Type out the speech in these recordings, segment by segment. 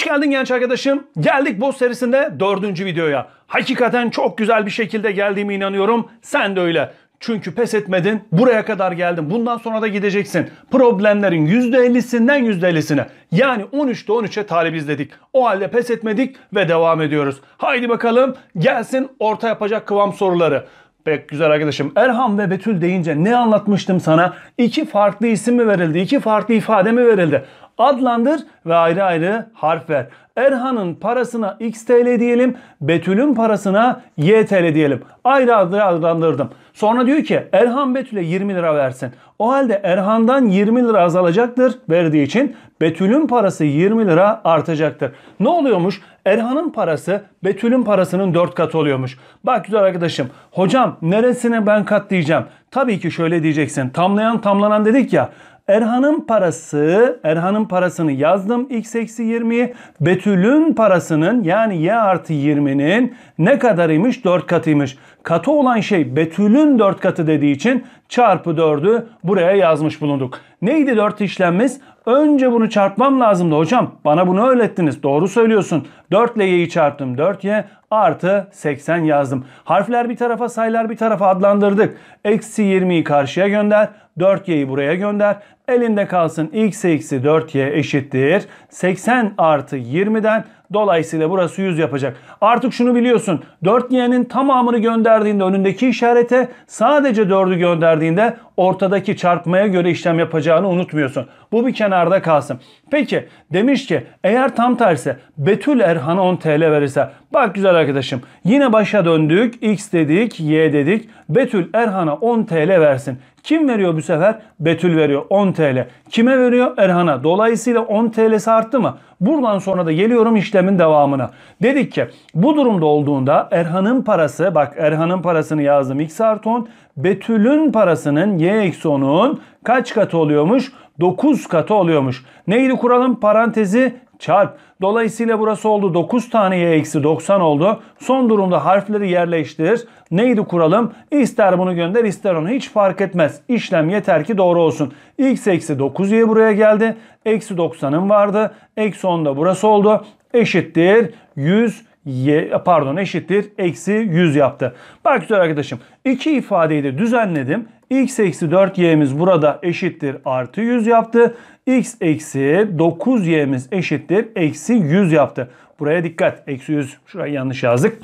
Hoş geldin genç arkadaşım. Geldik boss serisinde dördüncü videoya. Hakikaten çok güzel bir şekilde geldiğime inanıyorum. Sen de öyle. Çünkü pes etmedin, buraya kadar geldin. Bundan sonra da gideceksin. Problemlerin %50'sinden %50'sine. Yani 13'te 13'e talibiz dedik. O halde pes etmedik ve devam ediyoruz. Haydi bakalım gelsin orta yapacak kıvam soruları. Pek güzel arkadaşım. Erhan ve Betül deyince ne anlatmıştım sana? İki farklı isim mi verildi? İki farklı ifade mi verildi? adlandır ve ayrı ayrı harf ver. Erhan'ın parasına x TL diyelim. Betül'ün parasına y TL diyelim. Ayrı ayrı adlandırdım. Sonra diyor ki Erhan Betül'e 20 lira versin. O halde Erhan'dan 20 lira azalacaktır verdiği için Betül'ün parası 20 lira artacaktır. Ne oluyormuş? Erhan'ın parası Betül'ün parasının 4 katı oluyormuş. Bak güzel arkadaşım hocam neresine ben kat diyeceğim? Tabii ki şöyle diyeceksin tamlayan tamlanan dedik ya Erhan'ın parası, Erhan'ın parasını yazdım x eksi 20'yi. Betül'ün parasının yani y artı 20'nin ne kadarıymış? 4 katıymış. Katı olan şey Betül'ün 4 katı dediği için çarpı 4'ü buraya yazmış bulunduk. Neydi 4 işlemimiz? Önce bunu çarpmam lazımdı hocam. Bana bunu öğrettiniz. Doğru söylüyorsun. 4 ile y'yi çarptım. 4y artı 80 yazdım. Harfler bir tarafa sayılar bir tarafa adlandırdık. Eksi 20'yi karşıya gönder. 4y'yi buraya gönder. Elinde kalsın x eksi 4y eşittir. 80 artı 20'den dolayısıyla burası 100 yapacak. Artık şunu biliyorsun. 4y'nin tamamını gönderdiğinde önündeki işarete sadece 4'ü gönderdiğinde ortadaki çarpmaya göre işlem yapacağını unutmuyorsun. Bu bir kenarda kalsın. Peki demiş ki eğer tam tersi Betül Erhan'a 10 TL verirse bak güzel arkadaşım yine başa döndük x dedik y dedik Betül Erhan'a 10 TL versin. Kim veriyor bu sefer? Betül veriyor 10 TL. Kime veriyor? Erhan'a. Dolayısıyla 10 TL'si arttı mı? Buradan sonra da geliyorum işlemin devamına. Dedik ki bu durumda olduğunda Erhan'ın parası bak Erhan'ın parasını yazdım x artı 10. Betül'ün parasının y eksi 10'un kaç katı oluyormuş? 9 katı oluyormuş. Neydi kuralım? Parantezi çarp. Dolayısıyla burası oldu 9 y eksi 90 oldu. Son durumda harfleri yerleştir. Neydi kuralım? İster bunu gönder ister onu hiç fark etmez. İşlem yeter ki doğru olsun. x eksi 9y buraya geldi. Eksi 90'ın vardı. Eksi 10 da burası oldu. Eşittir 100 y pardon eşittir eksi 100 yaptı. Bak güzel arkadaşım iki ifadeyi de düzenledim x eksi 4y'miz burada eşittir artı 100 yaptı. x eksi 9y'miz eşittir eksi 100 yaptı. Buraya dikkat eksi 100 şurayı yanlış yazdık.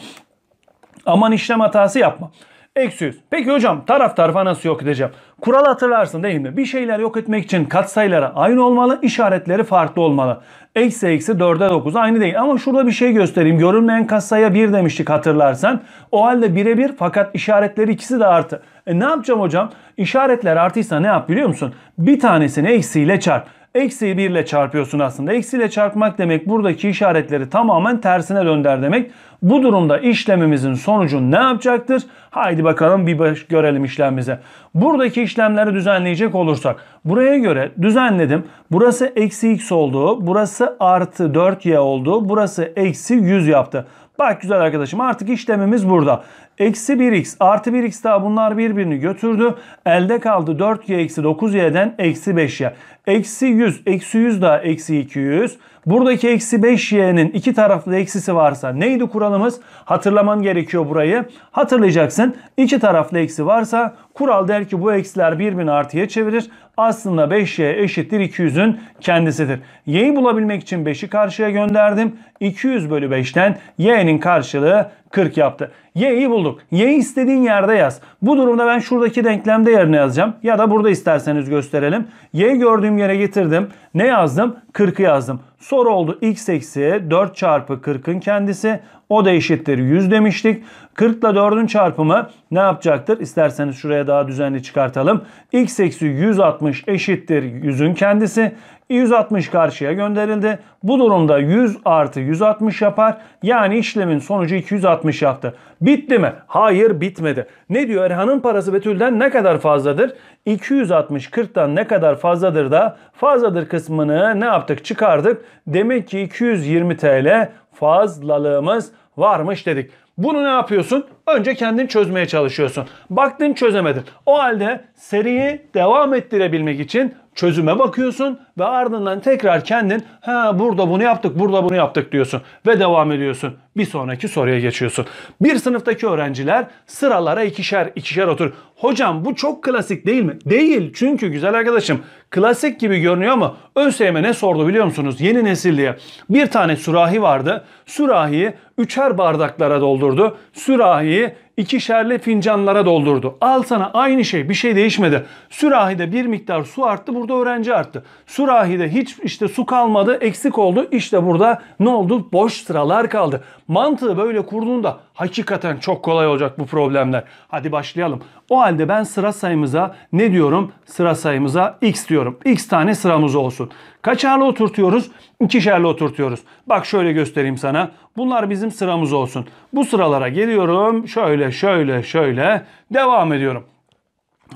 Aman işlem hatası yapma. Eksi 100. Peki hocam taraf tarafa nasıl yok edeceğim? Kural hatırlarsın değil mi? Bir şeyler yok etmek için katsayıları aynı olmalı, işaretleri farklı olmalı. Eksi eksi 4'e 9 aynı değil. Ama şurada bir şey göstereyim. Görünmeyen katsayıya 1 demiştik hatırlarsan. O halde 1'e 1 fakat işaretleri ikisi de artı. E ne yapacağım hocam? İşaretler artıysa ne yap biliyor musun? Bir tanesini eksiyle çarp eksi 1 ile çarpıyorsun aslında. Eksi ile çarpmak demek buradaki işaretleri tamamen tersine dönder demek. Bu durumda işlemimizin sonucu ne yapacaktır? Haydi bakalım bir baş görelim işlemimize. Buradaki işlemleri düzenleyecek olursak. Buraya göre düzenledim. Burası eksi x oldu. Burası artı 4y oldu. Burası eksi 100 yaptı. Bak güzel arkadaşım artık işlemimiz burada. Eksi 1x artı 1x daha bunlar birbirini götürdü. Elde kaldı 4y eksi 9y'den eksi 5y. Eksi 100. Eksi 100 daha eksi 200. Buradaki eksi 5y'nin iki taraflı eksisi varsa neydi kuralımız? Hatırlaman gerekiyor burayı. Hatırlayacaksın. İki taraflı eksi varsa kural der ki bu eksiler birbirini artıya çevirir. Aslında 5y eşittir 200'ün kendisidir. y'yi bulabilmek için 5'i karşıya gönderdim. 200 bölü 5'ten y'nin karşılığı 40 yaptı. Y'yi bulduk. Y'yi istediğin yerde yaz. Bu durumda ben şuradaki denklemde yerine yazacağım. Ya da burada isterseniz gösterelim. Y gördüğüm Geldim yere getirdim. Ne yazdım? 40'ı yazdım. Soru oldu x eksi 4 çarpı 40'ın kendisi. O da eşittir 100 demiştik. 40 ile 4'ün çarpımı ne yapacaktır? İsterseniz şuraya daha düzenli çıkartalım. X eksi 160 eşittir 100'ün kendisi. 160 karşıya gönderildi. Bu durumda 100 artı 160 yapar. Yani işlemin sonucu 260 yaptı. Bitti mi? Hayır bitmedi. Ne diyor? Erhan'ın parası Betül'den ne kadar fazladır? 260 40'tan ne kadar fazladır da fazladır kısmını ne yaptık? Çıkardık. Demek ki 220 TL fazlalığımız varmış dedik. Bunu ne yapıyorsun? Önce kendin çözmeye çalışıyorsun. Baktın çözemedin. O halde seriyi devam ettirebilmek için çözüme bakıyorsun ve ardından tekrar kendin ha burada bunu yaptık, burada bunu yaptık diyorsun ve devam ediyorsun. Bir sonraki soruya geçiyorsun. Bir sınıftaki öğrenciler sıralara ikişer ikişer otur. Hocam bu çok klasik değil mi? Değil çünkü güzel arkadaşım Klasik gibi görünüyor ama ÖSYM ne sordu biliyor musunuz? Yeni nesil diye. Bir tane sürahi vardı. Sürahiyi üçer bardaklara doldurdu. Sürahiyi ikişerli fincanlara doldurdu. Al sana aynı şey bir şey değişmedi. Sürahide bir miktar su arttı burada öğrenci arttı. Sürahide hiç işte su kalmadı eksik oldu. İşte burada ne oldu? Boş sıralar kaldı. Mantığı böyle kurduğunda hakikaten çok kolay olacak bu problemler. Hadi başlayalım. O halde ben sıra sayımıza ne diyorum? Sıra sayımıza x diyorum. x tane sıramız olsun. Kaçarlı oturtuyoruz? İkişerli oturtuyoruz. Bak şöyle göstereyim sana. Bunlar bizim sıramız olsun. Bu sıralara geliyorum. Şöyle şöyle şöyle devam ediyorum.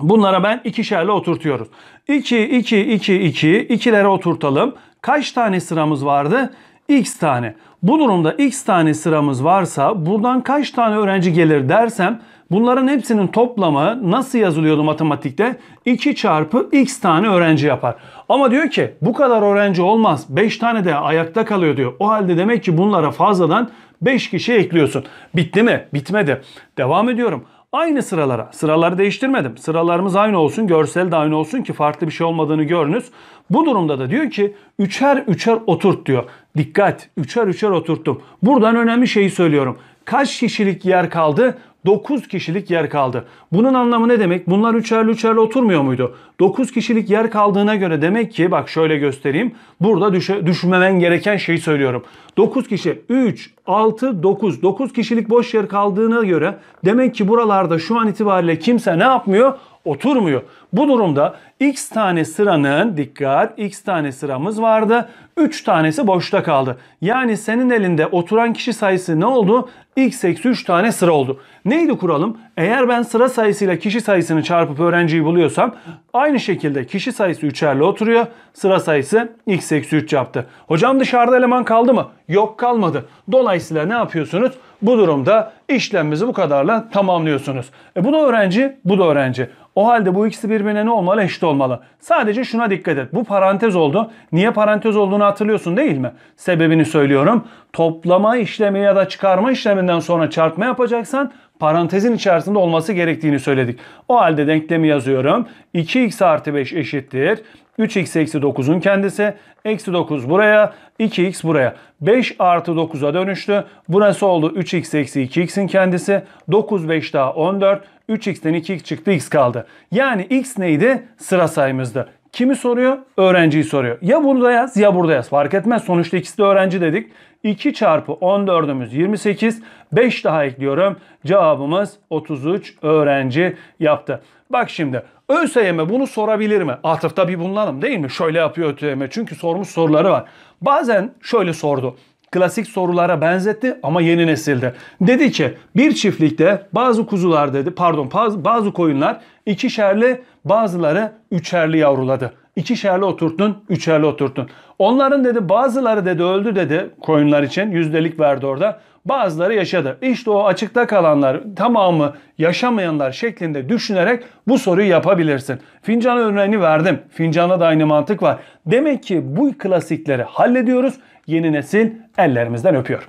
Bunlara ben ikişerle oturtuyoruz. 2, 2, 2, 2, İkilere oturtalım. Kaç tane sıramız vardı? x tane. Bu durumda x tane sıramız varsa buradan kaç tane öğrenci gelir dersem bunların hepsinin toplamı nasıl yazılıyordu matematikte? 2 çarpı x tane öğrenci yapar. Ama diyor ki bu kadar öğrenci olmaz. 5 tane de ayakta kalıyor diyor. O halde demek ki bunlara fazladan 5 kişi ekliyorsun. Bitti mi? Bitmedi. Devam ediyorum. Aynı sıralara. Sıraları değiştirmedim. Sıralarımız aynı olsun. Görsel de aynı olsun ki farklı bir şey olmadığını görünüz. Bu durumda da diyor ki üçer üçer oturt diyor. Dikkat. Üçer üçer oturttum. Buradan önemli şeyi söylüyorum. Kaç kişilik yer kaldı? 9 kişilik yer kaldı. Bunun anlamı ne demek? Bunlar üçerli üçerli oturmuyor muydu? 9 kişilik yer kaldığına göre demek ki bak şöyle göstereyim. Burada düşe, düşmemen gereken şeyi söylüyorum. 9 kişi 3, 6, 9. 9 kişilik boş yer kaldığına göre demek ki buralarda şu an itibariyle kimse ne yapmıyor? Oturmuyor. Bu durumda x tane sıranın dikkat x tane sıramız vardı. 3 tanesi boşta kaldı. Yani senin elinde oturan kişi sayısı ne oldu? x eksi 3 tane sıra oldu. Neydi kuralım? Eğer ben sıra sayısıyla kişi sayısını çarpıp öğrenciyi buluyorsam aynı şekilde kişi sayısı 3'erle oturuyor. Sıra sayısı x eksi 3 yaptı. Hocam dışarıda eleman kaldı mı? Yok kalmadı. Dolayısıyla ne yapıyorsunuz? Bu durumda işlemimizi bu kadarla tamamlıyorsunuz. E bu da öğrenci, bu da öğrenci. O halde bu ikisi bir birbirine ne olmalı? Eşit olmalı. Sadece şuna dikkat et. Bu parantez oldu. Niye parantez olduğunu hatırlıyorsun değil mi? Sebebini söylüyorum. Toplama işlemi ya da çıkarma işleminden sonra çarpma yapacaksan parantezin içerisinde olması gerektiğini söyledik. O halde denklemi yazıyorum. 2x artı 5 eşittir. 3x eksi 9'un kendisi. Eksi 9 buraya. 2x buraya. 5 artı 9'a dönüştü. Burası oldu 3x eksi 2x'in kendisi. 9 5 daha 14. 3x'ten 2x çıktı x kaldı. Yani x neydi? Sıra sayımızdı. Kimi soruyor? Öğrenciyi soruyor. Ya burada yaz ya burada yaz. Fark etmez. Sonuçta ikisi de öğrenci dedik. 2 çarpı 14'ümüz 28. 5 daha ekliyorum. Cevabımız 33 öğrenci yaptı. Bak şimdi Ön sayeme bunu sorabilir mi? Atıfta bir bulunalım değil mi? Şöyle yapıyor ÖTYM. E. Çünkü sormuş soruları var. Bazen şöyle sordu. Klasik sorulara benzetti ama yeni nesilde. Dedi ki bir çiftlikte bazı kuzular dedi pardon bazı koyunlar ikişerli bazıları üçerli yavruladı. İki şerli oturttun, üçerli oturttun. Onların dedi bazıları dedi öldü dedi koyunlar için yüzdelik verdi orada. Bazıları yaşadı. İşte o açıkta kalanlar tamamı yaşamayanlar şeklinde düşünerek bu soruyu yapabilirsin. Fincan örneğini verdim. Fincana da aynı mantık var. Demek ki bu klasikleri hallediyoruz. Yeni nesil ellerimizden öpüyor.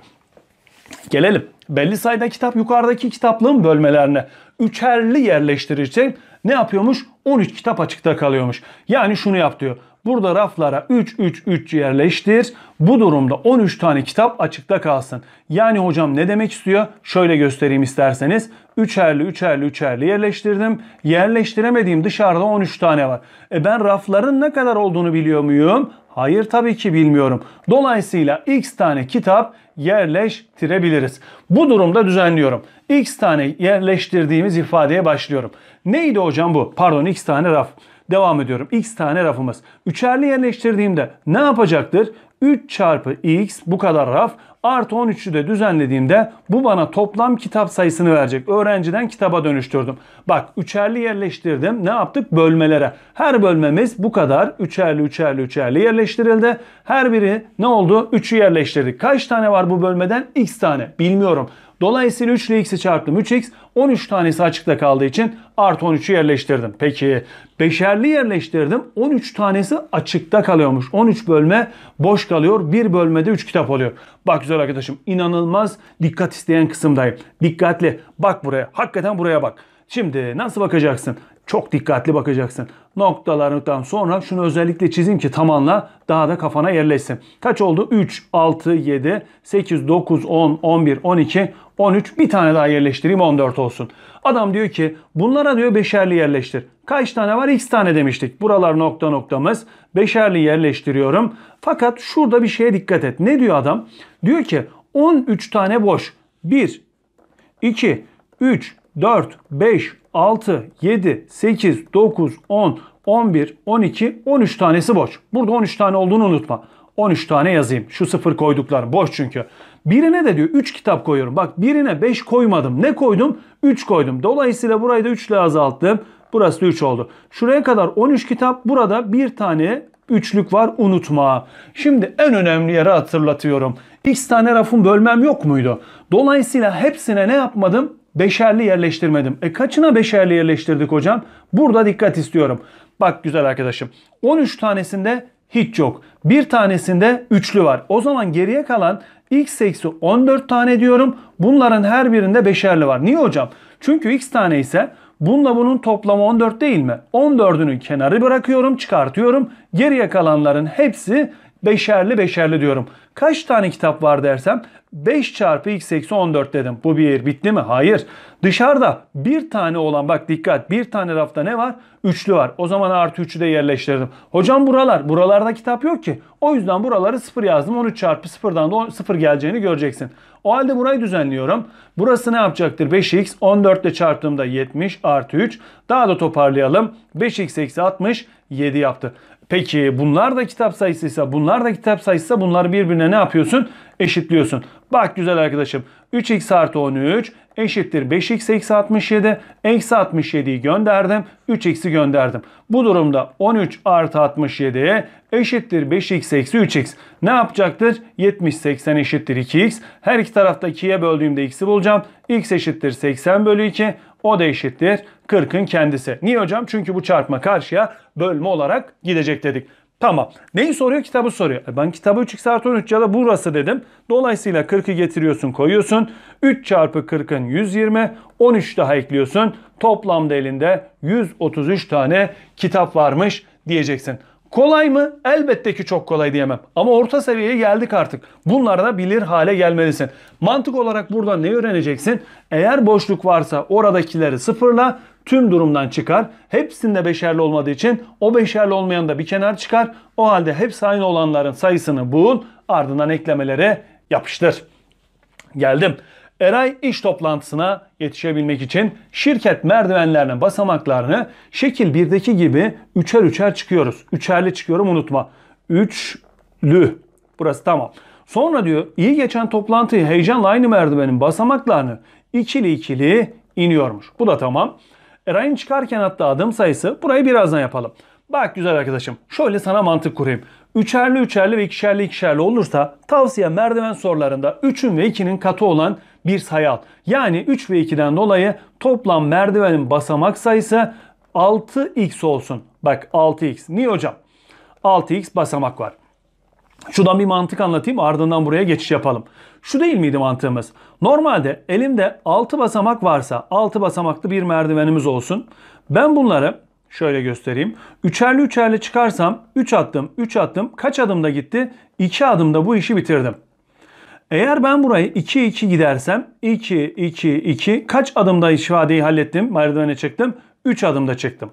Gelelim belli sayıda kitap yukarıdaki kitaplığın bölmelerine üçerli yerleştirirsen ne yapıyormuş? 13 kitap açıkta kalıyormuş. Yani şunu yap diyor. Burada raflara 3 3 3 yerleştir. Bu durumda 13 tane kitap açıkta kalsın. Yani hocam ne demek istiyor? Şöyle göstereyim isterseniz. Üçerli üçerli üçerli yerleştirdim. Yerleştiremediğim dışarıda 13 tane var. E ben rafların ne kadar olduğunu biliyor muyum? Hayır tabii ki bilmiyorum. Dolayısıyla x tane kitap yerleştirebiliriz. Bu durumda düzenliyorum x tane yerleştirdiğimiz ifadeye başlıyorum. Neydi hocam bu? Pardon x tane raf. Devam ediyorum. x tane rafımız. Üçerli yerleştirdiğimde ne yapacaktır? 3 çarpı x bu kadar raf artı 13'ü de düzenlediğimde bu bana toplam kitap sayısını verecek. Öğrenciden kitaba dönüştürdüm. Bak üçerli yerleştirdim. Ne yaptık? Bölmelere. Her bölmemiz bu kadar. Üçerli, üçerli, üçerli yerleştirildi. Her biri ne oldu? 3'ü yerleştirdik. Kaç tane var bu bölmeden? X tane. Bilmiyorum. Dolayısıyla 3 ile x'i çarptım 3x. 13 tanesi açıkta kaldığı için artı 13'ü yerleştirdim. Peki beşerli yerleştirdim. 13 tanesi açıkta kalıyormuş. 13 bölme boş kalıyor. 1 bölmede 3 kitap oluyor. Bak güzel arkadaşım inanılmaz dikkat isteyen kısımdayım. Dikkatli bak buraya. Hakikaten buraya bak. Şimdi nasıl bakacaksın? Çok dikkatli bakacaksın. Noktalarından sonra şunu özellikle çizin ki tam anla daha da kafana yerleşsin. Kaç oldu? 3, 6, 7, 8, 9, 10, 11, 12, 13 bir tane daha yerleştireyim 14 olsun. Adam diyor ki bunlara diyor beşerli yerleştir. Kaç tane var? X tane demiştik. Buralar nokta noktamız. Beşerli yerleştiriyorum. Fakat şurada bir şeye dikkat et. Ne diyor adam? Diyor ki 13 tane boş. 1, 2, 3, 4, 5, 6, 7, 8, 9, 10, 11, 12, 13 tanesi boş. Burada 13 tane olduğunu unutma. 13 tane yazayım. Şu sıfır koyduklarım boş çünkü. Birine de diyor 3 kitap koyuyorum. Bak birine 5 koymadım. Ne koydum? 3 koydum. Dolayısıyla burayı da 3 ile azalttım. Burası da 3 oldu. Şuraya kadar 13 kitap. Burada bir tane üçlük var unutma. Şimdi en önemli yere hatırlatıyorum. X tane rafın bölmem yok muydu? Dolayısıyla hepsine ne yapmadım? Beşerli yerleştirmedim. E kaçına beşerli yerleştirdik hocam? Burada dikkat istiyorum. Bak güzel arkadaşım. 13 tanesinde hiç yok. Bir tanesinde üçlü var. O zaman geriye kalan x eksi 14 tane diyorum. Bunların her birinde beşerli var. Niye hocam? Çünkü x tane ise bununla bunun toplamı 14 değil mi? 14'ünü kenarı bırakıyorum çıkartıyorum. Geriye kalanların hepsi beşerli beşerli diyorum. Kaç tane kitap var dersem 5 çarpı x eksi 14 dedim. Bu bir yer bitti mi? Hayır. Dışarıda bir tane olan bak dikkat bir tane rafta ne var? Üçlü var. O zaman artı 3'ü de yerleştirdim. Hocam buralar. Buralarda kitap yok ki. O yüzden buraları 0 yazdım. 13 çarpı 0'dan da 0 geleceğini göreceksin. O halde burayı düzenliyorum. Burası ne yapacaktır? 5x 14 ile çarptığımda 70 artı 3. Daha da toparlayalım. 5x eksi 60 7 yaptı. Peki bunlar da kitap sayısıysa, bunlar da kitap sayısıysa bunlar birbirine ne yapıyorsun? Eşitliyorsun. Bak güzel arkadaşım. 3x artı 13 eşittir 5x eksi 67. Eksi 67'yi gönderdim. 3x'i gönderdim. Bu durumda 13 artı 67'ye eşittir 5x eksi 3x. Ne yapacaktır? 70 80 eşittir 2x. Her iki tarafta 2'ye böldüğümde x'i bulacağım. x eşittir 80 bölü 2. O da eşittir 40'ın kendisi. Niye hocam? Çünkü bu çarpma karşıya bölme olarak gidecek dedik. Tamam. Neyi soruyor? Kitabı soruyor. E, ben kitabı 3x artı 13 ya da burası dedim. Dolayısıyla 40'ı getiriyorsun koyuyorsun. 3 çarpı 40'ın 120. 13 daha ekliyorsun. Toplamda elinde 133 tane kitap varmış diyeceksin. Kolay mı? Elbette ki çok kolay diyemem. Ama orta seviyeye geldik artık. Bunlarda bilir hale gelmelisin. Mantık olarak burada ne öğreneceksin? Eğer boşluk varsa oradakileri sıfırla tüm durumdan çıkar. Hepsinde beşerli olmadığı için o beşerli olmayan da bir kenar çıkar. O halde hep aynı olanların sayısını bul. Ardından eklemelere yapıştır. Geldim. Eray iş toplantısına yetişebilmek için şirket merdivenlerine basamaklarını şekil 1'deki gibi üçer üçer çıkıyoruz. Üçerli çıkıyorum unutma. Üçlü. Burası tamam. Sonra diyor iyi geçen toplantıyı heyecanla aynı merdivenin basamaklarını ikili ikili iniyormuş. Bu da tamam. Eray'ın çıkarken hatta adım sayısı burayı birazdan yapalım. Bak güzel arkadaşım şöyle sana mantık kurayım. Üçerli üçerli ve ikişerli ikişerli olursa tavsiye merdiven sorularında 3'ün ve 2'nin katı olan bir sayı al. Yani 3 ve 2'den dolayı toplam merdivenin basamak sayısı 6x olsun. Bak 6x. Niye hocam? 6x basamak var. Şuradan bir mantık anlatayım ardından buraya geçiş yapalım. Şu değil miydi mantığımız? Normalde elimde 6 basamak varsa 6 basamaklı bir merdivenimiz olsun. Ben bunları şöyle göstereyim. Üçerli üçerli çıkarsam 3 üç attım 3 attım kaç adımda gitti? 2 adımda bu işi bitirdim. Eğer ben burayı 2-2 gidersem 2-2-2 kaç adımda ifadeyi hallettim? Merdivene çektim, 3 adımda çektim.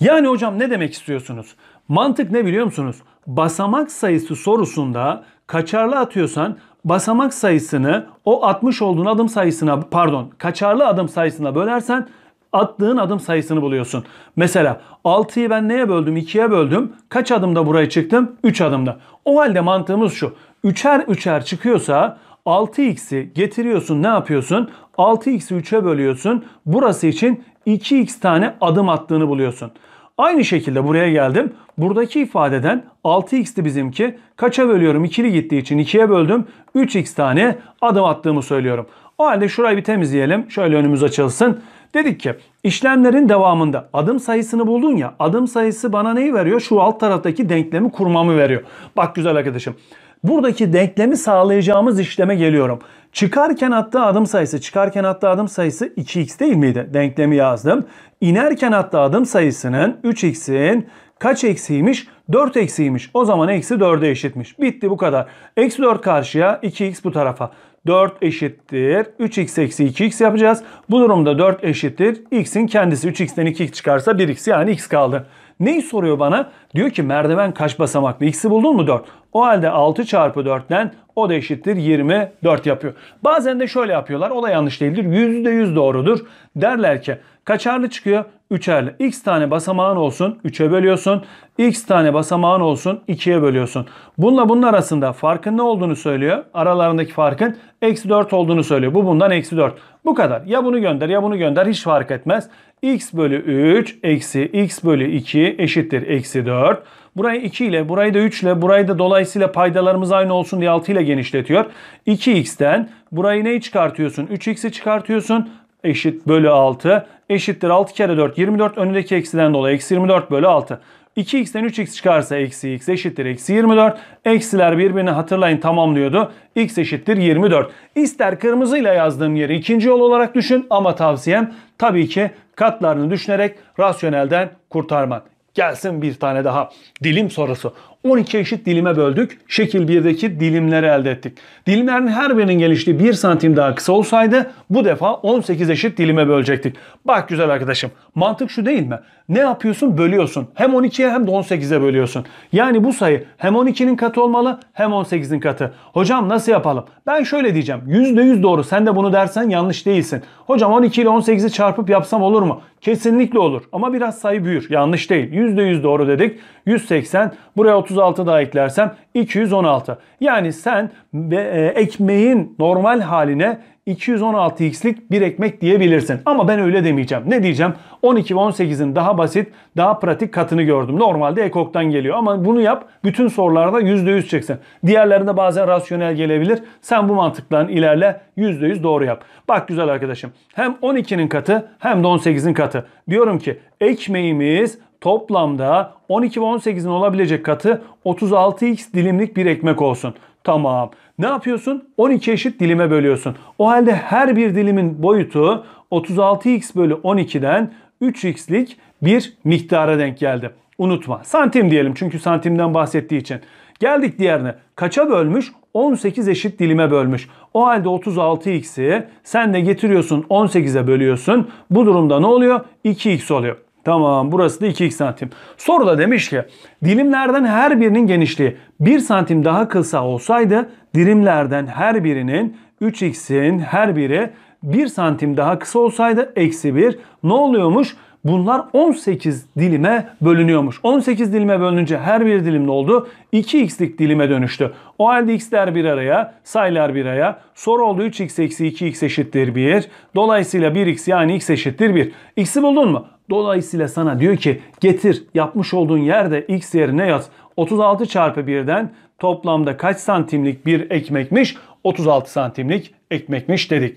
Yani hocam ne demek istiyorsunuz? Mantık ne biliyor musunuz? Basamak sayısı sorusunda kaçarlı atıyorsan basamak sayısını o atmış olduğun adım sayısına pardon kaçarlı adım sayısına bölersen attığın adım sayısını buluyorsun. Mesela 6'yı ben neye böldüm? 2'ye böldüm. Kaç adımda buraya çıktım? 3 adımda. O halde mantığımız şu üçer üçer çıkıyorsa 6x'i getiriyorsun ne yapıyorsun? 6x'i 3'e bölüyorsun. Burası için 2x tane adım attığını buluyorsun. Aynı şekilde buraya geldim. Buradaki ifadeden 6x'ti bizimki. Kaça bölüyorum? İkili gittiği için 2'ye böldüm. 3x tane adım attığımı söylüyorum. O halde şurayı bir temizleyelim. Şöyle önümüz açılsın. Dedik ki işlemlerin devamında adım sayısını buldun ya. Adım sayısı bana neyi veriyor? Şu alt taraftaki denklemi kurmamı veriyor. Bak güzel arkadaşım buradaki denklemi sağlayacağımız işleme geliyorum. Çıkarken hatta adım sayısı, çıkarken hatta adım sayısı 2x değil miydi? Denklemi yazdım. İnerken hatta adım sayısının 3x'in kaç eksiymiş? 4 eksiymiş. O zaman eksi 4'e eşitmiş. Bitti bu kadar. Eksi 4 karşıya 2x bu tarafa. 4 eşittir 3x eksi 2x yapacağız. Bu durumda 4 eşittir x'in kendisi 3x'ten 2x çıkarsa 1x yani x kaldı. Neyi soruyor bana? Diyor ki merdiven kaç basamaklı? X'i buldun mu 4? O halde 6 çarpı 4'ten o da eşittir 24 yapıyor. Bazen de şöyle yapıyorlar. O da yanlış değildir. %100 doğrudur. Derler ki kaçarlı çıkıyor? Üçerli. X tane basamağın olsun 3'e bölüyorsun. X tane basamağın olsun 2'ye bölüyorsun. Bununla bunun arasında farkın ne olduğunu söylüyor. Aralarındaki farkın eksi 4 olduğunu söylüyor. Bu bundan eksi 4. Bu kadar. Ya bunu gönder ya bunu gönder hiç fark etmez. X bölü 3 eksi X bölü 2 eşittir eksi 4. Burayı 2 ile, burayı da 3 ile, burayı da dolayısıyla paydalarımız aynı olsun diye 6 ile genişletiyor. 2x'ten burayı neyi çıkartıyorsun? 3x'i çıkartıyorsun. Eşit bölü 6 eşittir 6 kere 4 24 önündeki eksiden dolayı eksi 24 bölü 6. 2x'ten 3x çıkarsa eksi x eşittir eksi 24. Eksiler birbirini hatırlayın tamamlıyordu. x eşittir 24. İster kırmızıyla yazdığım yeri ikinci yol olarak düşün ama tavsiyem tabii ki katlarını düşünerek rasyonelden kurtarmak. Gelsin bir tane daha dilim sorusu. 12 eşit dilime böldük. Şekil 1'deki dilimleri elde ettik. Dilimlerin her birinin geliştiği 1 santim daha kısa olsaydı bu defa 18 eşit dilime bölecektik. Bak güzel arkadaşım mantık şu değil mi? Ne yapıyorsun? Bölüyorsun. Hem 12'ye hem de 18'e bölüyorsun. Yani bu sayı hem 12'nin katı olmalı hem 18'in katı. Hocam nasıl yapalım? Ben şöyle diyeceğim. %100 doğru. Sen de bunu dersen yanlış değilsin. Hocam 12 ile 18'i çarpıp yapsam olur mu? Kesinlikle olur. Ama biraz sayı büyür. Yanlış değil. %100 doğru dedik. 180. Buraya 30 36 daha eklersem 216. Yani sen e, ekmeğin normal haline 216x'lik bir ekmek diyebilirsin. Ama ben öyle demeyeceğim. Ne diyeceğim? 12 ve 18'in daha basit, daha pratik katını gördüm. Normalde ekoktan geliyor ama bunu yap. Bütün sorularda %100 çeksin. Diğerlerinde bazen rasyonel gelebilir. Sen bu mantıkla ilerle. %100 doğru yap. Bak güzel arkadaşım. Hem 12'nin katı hem de 18'in katı. Diyorum ki ekmeğimiz toplamda 12 ve 18'in olabilecek katı 36x dilimlik bir ekmek olsun. Tamam. Ne yapıyorsun? 12 eşit dilime bölüyorsun. O halde her bir dilimin boyutu 36x bölü 12'den 3x'lik bir miktara denk geldi. Unutma. Santim diyelim çünkü santimden bahsettiği için. Geldik diğerine. Kaça bölmüş? 18 eşit dilime bölmüş. O halde 36x'i sen de getiriyorsun 18'e bölüyorsun. Bu durumda ne oluyor? 2x oluyor. Tamam burası da 2x santim. Soruda demiş ki dilimlerden her birinin genişliği 1 santim daha kısa olsaydı dilimlerden her birinin 3x'in her biri 1 santim daha kısa olsaydı eksi 1 ne oluyormuş? Bunlar 18 dilime bölünüyormuş. 18 dilime bölününce her bir dilim ne oldu? 2x'lik dilime dönüştü. O halde x'ler bir araya, sayılar bir araya. Soru oldu 3x eksi 2x eşittir 1. Dolayısıyla 1x yani x eşittir 1. X'i buldun mu? Dolayısıyla sana diyor ki getir yapmış olduğun yerde x yerine yaz. 36 çarpı 1'den toplamda kaç santimlik bir ekmekmiş? 36 santimlik ekmekmiş dedik.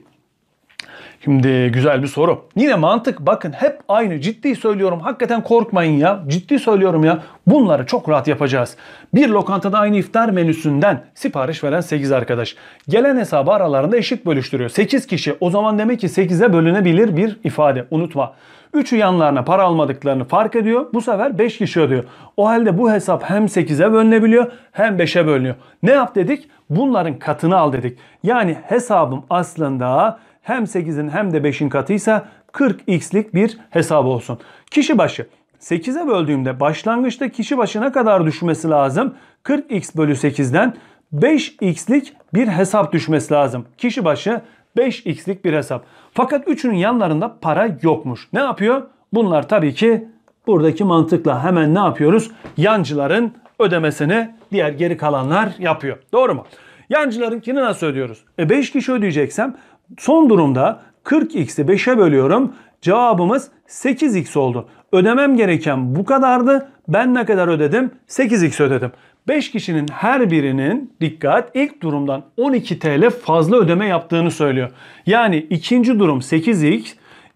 Şimdi güzel bir soru. Yine mantık bakın hep aynı ciddi söylüyorum. Hakikaten korkmayın ya. Ciddi söylüyorum ya. Bunları çok rahat yapacağız. Bir lokantada aynı iftar menüsünden sipariş veren 8 arkadaş. Gelen hesabı aralarında eşit bölüştürüyor. 8 kişi o zaman demek ki 8'e bölünebilir bir ifade. Unutma. Üçü yanlarına para almadıklarını fark ediyor. Bu sefer 5 kişi ödüyor. O halde bu hesap hem 8'e bölünebiliyor hem 5'e bölünüyor. Ne yap dedik? Bunların katını al dedik. Yani hesabım aslında hem 8'in hem de 5'in katıysa 40x'lik bir hesap olsun. Kişi başı 8'e böldüğümde başlangıçta kişi başına kadar düşmesi lazım. 40x bölü 8'den 5x'lik bir hesap düşmesi lazım. Kişi başı 5x'lik bir hesap. Fakat üçünün yanlarında para yokmuş. Ne yapıyor? Bunlar tabii ki buradaki mantıkla hemen ne yapıyoruz? Yancıların ödemesini diğer geri kalanlar yapıyor. Doğru mu? Yancılarınkini nasıl ödüyoruz? E 5 kişi ödeyeceksem Son durumda 40x'i 5'e bölüyorum. Cevabımız 8x oldu. Ödemem gereken bu kadardı. Ben ne kadar ödedim? 8x ödedim. 5 kişinin her birinin dikkat ilk durumdan 12 TL fazla ödeme yaptığını söylüyor. Yani ikinci durum 8x,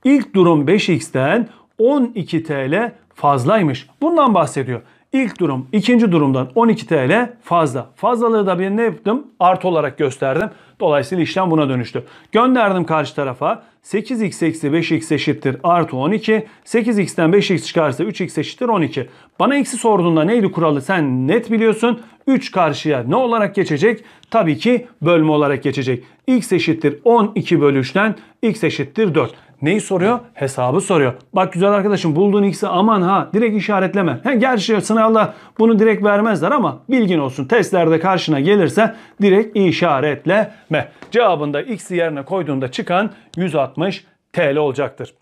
ilk durum 5x'ten 12 TL fazlaymış. Bundan bahsediyor. İlk durum ikinci durumdan 12 TL fazla. Fazlalığı da ben ne yaptım? Artı olarak gösterdim. Dolayısıyla işlem buna dönüştü. Gönderdim karşı tarafa. 8x eksi 5x eşittir artı 12. 8x'ten 5x çıkarsa 3x eşittir 12. Bana x'i sorduğunda neydi kuralı sen net biliyorsun. 3 karşıya ne olarak geçecek? Tabii ki bölme olarak geçecek. x eşittir 12 bölü 3'ten x eşittir 4. Neyi soruyor? Hesabı soruyor. Bak güzel arkadaşım bulduğun x'i aman ha direkt işaretleme. He, gerçi sınavda bunu direkt vermezler ama bilgin olsun. Testlerde karşına gelirse direkt işaretleme. Cevabında x'i yerine koyduğunda çıkan 160 TL olacaktır.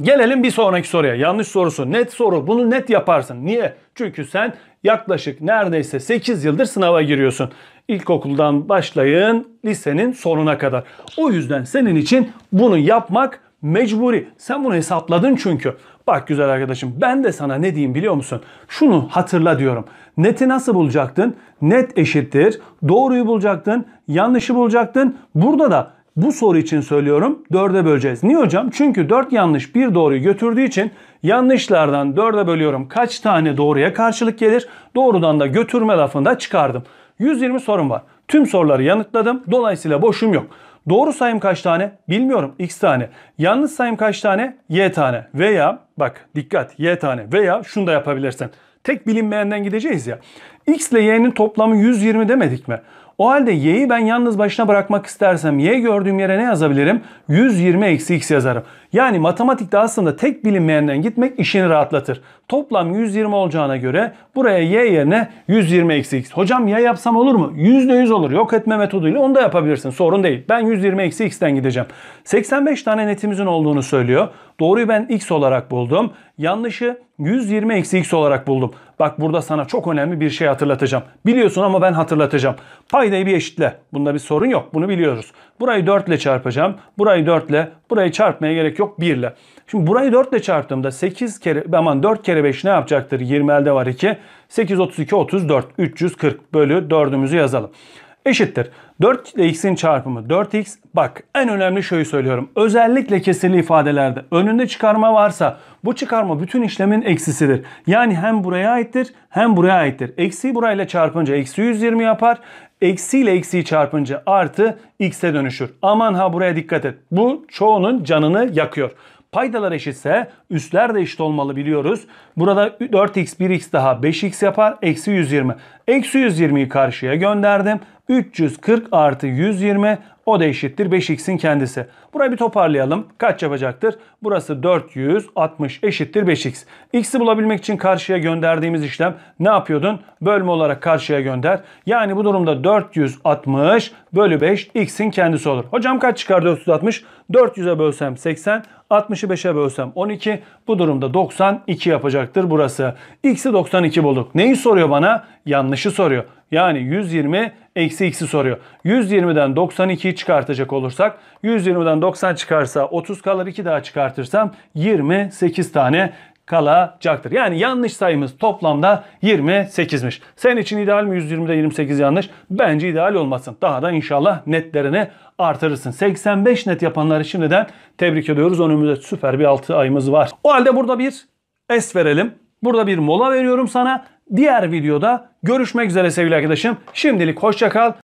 Gelelim bir sonraki soruya. Yanlış sorusu. Net soru. Bunu net yaparsın. Niye? Çünkü sen yaklaşık neredeyse 8 yıldır sınava giriyorsun. İlkokuldan başlayın lisenin sonuna kadar. O yüzden senin için bunu yapmak Mecburi. Sen bunu hesapladın çünkü. Bak güzel arkadaşım ben de sana ne diyeyim biliyor musun? Şunu hatırla diyorum. Neti nasıl bulacaktın? Net eşittir. Doğruyu bulacaktın. Yanlışı bulacaktın. Burada da bu soru için söylüyorum dörde böleceğiz. Niye hocam? Çünkü dört yanlış bir doğruyu götürdüğü için yanlışlardan dörde bölüyorum. Kaç tane doğruya karşılık gelir? Doğrudan da götürme lafını da çıkardım. 120 sorum var. Tüm soruları yanıtladım. Dolayısıyla boşum yok. Doğru sayım kaç tane? Bilmiyorum. X tane. Yanlış sayım kaç tane? Y tane. Veya bak dikkat Y tane veya şunu da yapabilirsen. Tek bilinmeyenden gideceğiz ya. X ile Y'nin toplamı 120 demedik mi? O halde y'yi ben yalnız başına bırakmak istersem y gördüğüm yere ne yazabilirim? 120 eksi x yazarım. Yani matematikte aslında tek bilinmeyenden gitmek işini rahatlatır. Toplam 120 olacağına göre buraya y yerine 120 eksi x. Hocam ya yapsam olur mu? %100 olur. Yok etme metoduyla onu da yapabilirsin. Sorun değil. Ben 120 eksi x'ten gideceğim. 85 tane netimizin olduğunu söylüyor. Doğruyu ben x olarak buldum. Yanlışı 120 eksi x olarak buldum. Bak burada sana çok önemli bir şey hatırlatacağım. Biliyorsun ama ben hatırlatacağım. Paydayı bir eşitle. Bunda bir sorun yok. Bunu biliyoruz. Burayı 4 ile çarpacağım. Burayı 4 ile. Burayı çarpmaya gerek yok 1 ile. Şimdi burayı 4 ile çarptığımda 8 kere aman 4 kere 5 ne yapacaktır? 20 elde var 2. 8 32 34 340 bölü 4'ümüzü yazalım. Eşittir. 4 x'in çarpımı 4x. Bak en önemli şeyi söylüyorum. Özellikle kesirli ifadelerde önünde çıkarma varsa bu çıkarma bütün işlemin eksisidir. Yani hem buraya aittir hem buraya aittir. Eksiyi burayla çarpınca eksi 120 yapar. Eksi ile eksiyi çarpınca artı x'e dönüşür. Aman ha buraya dikkat et. Bu çoğunun canını yakıyor. Paydalar eşitse üstler de eşit olmalı biliyoruz. Burada 4x 1x daha 5x yapar. Eksi 120. Eksi 120'yi karşıya gönderdim. 340 artı 120 o da eşittir 5x'in kendisi. Burayı bir toparlayalım. Kaç yapacaktır? Burası 460 eşittir 5x. X'i bulabilmek için karşıya gönderdiğimiz işlem ne yapıyordun? Bölme olarak karşıya gönder. Yani bu durumda 460 bölü 5 x'in kendisi olur. Hocam kaç çıkar 460? 400'e bölsem 80, 60'ı 5'e bölsem 12. Bu durumda 92 yapacaktır burası. X'i 92 bulduk. Neyi soruyor bana? Yanlışı soruyor. Yani 120 eksi x'i soruyor. 120'den 92'yi çıkartacak olursak 120'den 90 çıkarsa 30 kalır 2 daha çıkartırsam 28 tane kalacaktır. Yani yanlış sayımız toplamda 28'miş. Senin için ideal mi 120'de 28 yanlış? Bence ideal olmasın. Daha da inşallah netlerini artırırsın. 85 net yapanları şimdiden tebrik ediyoruz. Önümüzde süper bir 6 ayımız var. O halde burada bir es verelim. Burada bir mola veriyorum sana. Diğer videoda görüşmek üzere sevgili arkadaşım. Şimdilik hoşça kal.